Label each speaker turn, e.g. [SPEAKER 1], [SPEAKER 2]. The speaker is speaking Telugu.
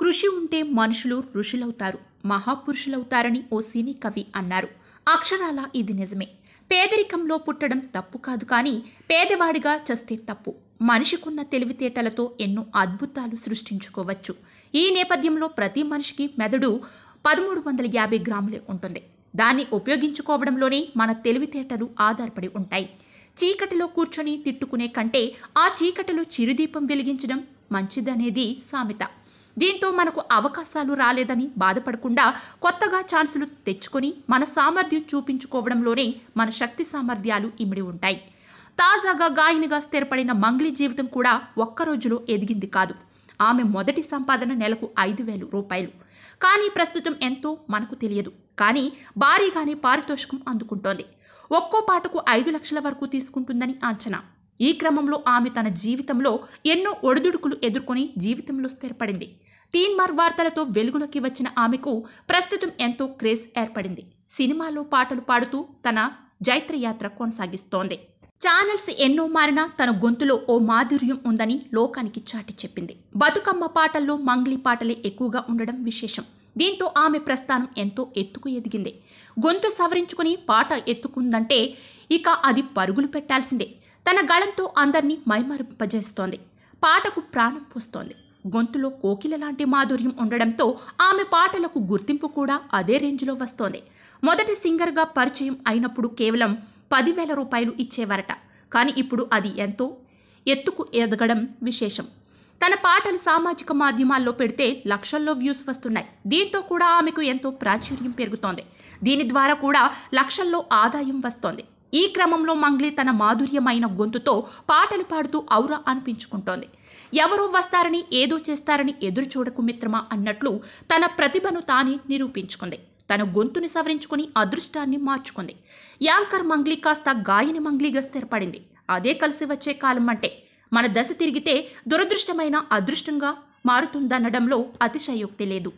[SPEAKER 1] కృషి ఉంటే మనుషులు ఋషులవుతారు మహాపురుషులవుతారని ఓ సినీ కవి అన్నారు అక్షరాల ఇది నిజమే పేదరికంలో పుట్టడం తప్పు కాదు కానీ పేదవాడిగా చస్తే తప్పు మనిషికున్న తెలివితేటలతో ఎన్నో అద్భుతాలు సృష్టించుకోవచ్చు ఈ నేపథ్యంలో ప్రతి మనిషికి మెదడు పదమూడు వందల యాభై గ్రాములే ఉంటుంది దాన్ని ఉపయోగించుకోవడంలోనే మన తెలివితేటలు ఆధారపడి ఉంటాయి చీకటిలో కూర్చొని తిట్టుకునే కంటే ఆ చీకటిలో చిరుదీపం వెలిగించడం మంచిదనేది సామెత దీంతో మనకు అవకాశాలు రాలేదని బాధపడకుండా కొత్తగా ఛాన్సులు తెచ్చుకొని మన సామర్థ్యం చూపించుకోవడంలోనే మన శక్తి సామర్థ్యాలు ఇమిడి ఉంటాయి తాజాగా గాయనిగా స్థిరపడిన మంగ్లీ జీవితం కూడా ఒక్కరోజులో ఎదిగింది కాదు ఆమె మొదటి సంపాదన నెలకు ఐదు వేలు రూపాయలు కానీ ప్రస్తుతం ఎంతో మనకు తెలియదు కానీ భారీగానే పారితోషికం అందుకుంటోంది ఒక్కో పాటకు ఐదు లక్షల వరకు తీసుకుంటుందని అంచనా ఈ క్రమంలో ఆమె తన జీవితంలో ఎన్నో ఒడిదుడుకులు ఎదుర్కొని జీవితంలో స్థిరపడింది తీన్మార్ వార్తలతో వెలుగులోకి వచ్చిన ఆమెకు ప్రస్తుతం ఎంతో క్రేజ్ ఏర్పడింది సినిమాలో పాటలు పాడుతూ తన జైత్రయాత్ర కొనసాగిస్తోంది ఛానల్స్ ఎన్నో మారినా తన గొంతులో ఓ మాధుర్యం ఉందని లోకానికి చాటి చెప్పింది బతుకమ్మ పాటల్లో మంగ్లీ పాటలే ఎక్కువగా ఉండడం విశేషం దీంతో ఆమె ప్రస్థానం ఎంతో ఎత్తుకు ఎదిగింది గొంతు సవరించుకుని పాట ఎత్తుకుందంటే ఇక అది పరుగులు పెట్టాల్సిందే తన గళంతో అందరినీ మైమరింపజేస్తోంది పాటకు ప్రాణం పోస్తోంది గొంతులో కోకిల లాంటి మాధుర్యం ఉండడంతో ఆమె పాటలకు గుర్తింపు కూడా అదే రేంజ్లో వస్తోంది మొదటి సింగర్గా పరిచయం అయినప్పుడు కేవలం పదివేల రూపాయలు ఇచ్చేవారట కానీ ఇప్పుడు అది ఎంతో ఎత్తుకు ఎదగడం విశేషం తన పాటలు సామాజిక మాధ్యమాల్లో పెడితే లక్షల్లో వ్యూస్ వస్తున్నాయి దీంతో కూడా ఆమెకు ఎంతో ప్రాచుర్యం పెరుగుతోంది దీని ద్వారా కూడా లక్షల్లో ఆదాయం వస్తోంది ఈ క్రమంలో మంగ్లీ తన మాధుర్యమైన గొంతుతో పాటలు పాడుతూ ఔరా అనిపించుకుంటోంది ఎవరో వస్తారని ఏదో చేస్తారని ఎదురు చూడకు మిత్రమా అన్నట్లు తన ప్రతిభను తానే నిరూపించుకుంది తన గొంతుని సవరించుకుని అదృష్టాన్ని మార్చుకుంది యాంకర్ మంగ్లీ కాస్త గాయని మంగ్లీగా స్థిరపడింది అదే కలిసి వచ్చే కాలం అంటే మన దశ తిరిగితే దురదృష్టమైన అదృష్టంగా మారుతుందనడంలో అతిశయోక్తి లేదు